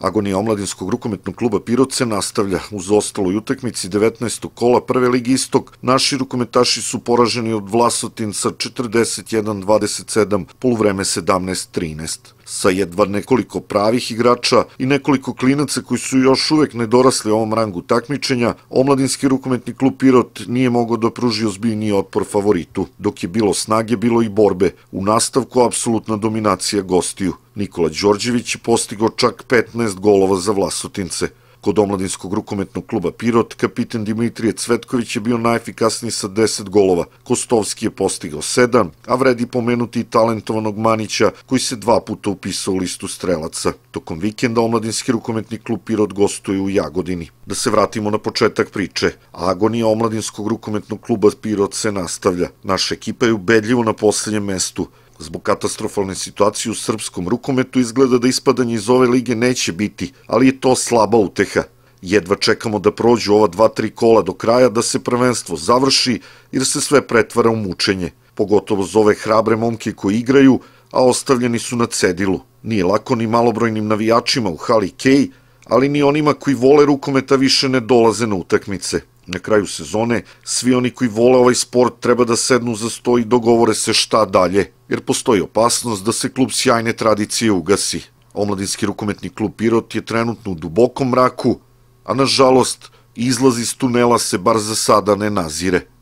Agonija omladinskog rukometnog kluba Pirot se nastavlja uz ostaloj utakmici 19. kola prve ligi Istok. Naši rukometaši su poraženi od Vlasotin sa 41-27, polovreme 17-13. Sa jedva nekoliko pravih igrača i nekoliko klinaca koji su još uvek nedorasli ovom rangu takmičenja, omladinski rukometni klub Pirot nije mogao da pruži ozbiljniji otpor favoritu. Dok je bilo snage, bilo i borbe. U nastavku apsolutna dominacija gostiju. Nikola Đorđević je postigao čak 15 golova za Vlasotince. Kod omladinskog rukometnog kluba Pirot, kapiten Dimitrije Cvetković je bio najefikasniji sa 10 golova. Kostovski je postigao 7, a vredi pomenuti i talentovanog Manića, koji se dva puta upisao u listu strelaca. Tokom vikenda omladinski rukometni klub Pirot gostuje u Jagodini. Da se vratimo na početak priče. Agonija omladinskog rukometnog kluba Pirot se nastavlja. Naša ekipa je ubedljivo na posljednjem mestu. Zbog katastrofalne situacije u srpskom rukometu izgleda da ispadanje iz ove lige neće biti, ali je to slaba uteha. Jedva čekamo da prođu ova dva, tri kola do kraja da se prvenstvo završi jer se sve pretvara u mučenje. Pogotovo zove hrabre momke koji igraju, a ostavljeni su na cedilu. Nije lako ni malobrojnim navijačima u hali Kej, ali ni onima koji vole rukometa više ne dolaze na utakmice na kraju sezone, svi oni koji vole ovaj sport treba da sednu za sto i dogovore se šta dalje, jer postoji opasnost da se klub sjajne tradicije ugasi. Omladinski rukometni klub Pirot je trenutno u dubokom mraku, a nažalost, izlaz iz tunela se bar za sada ne nazire.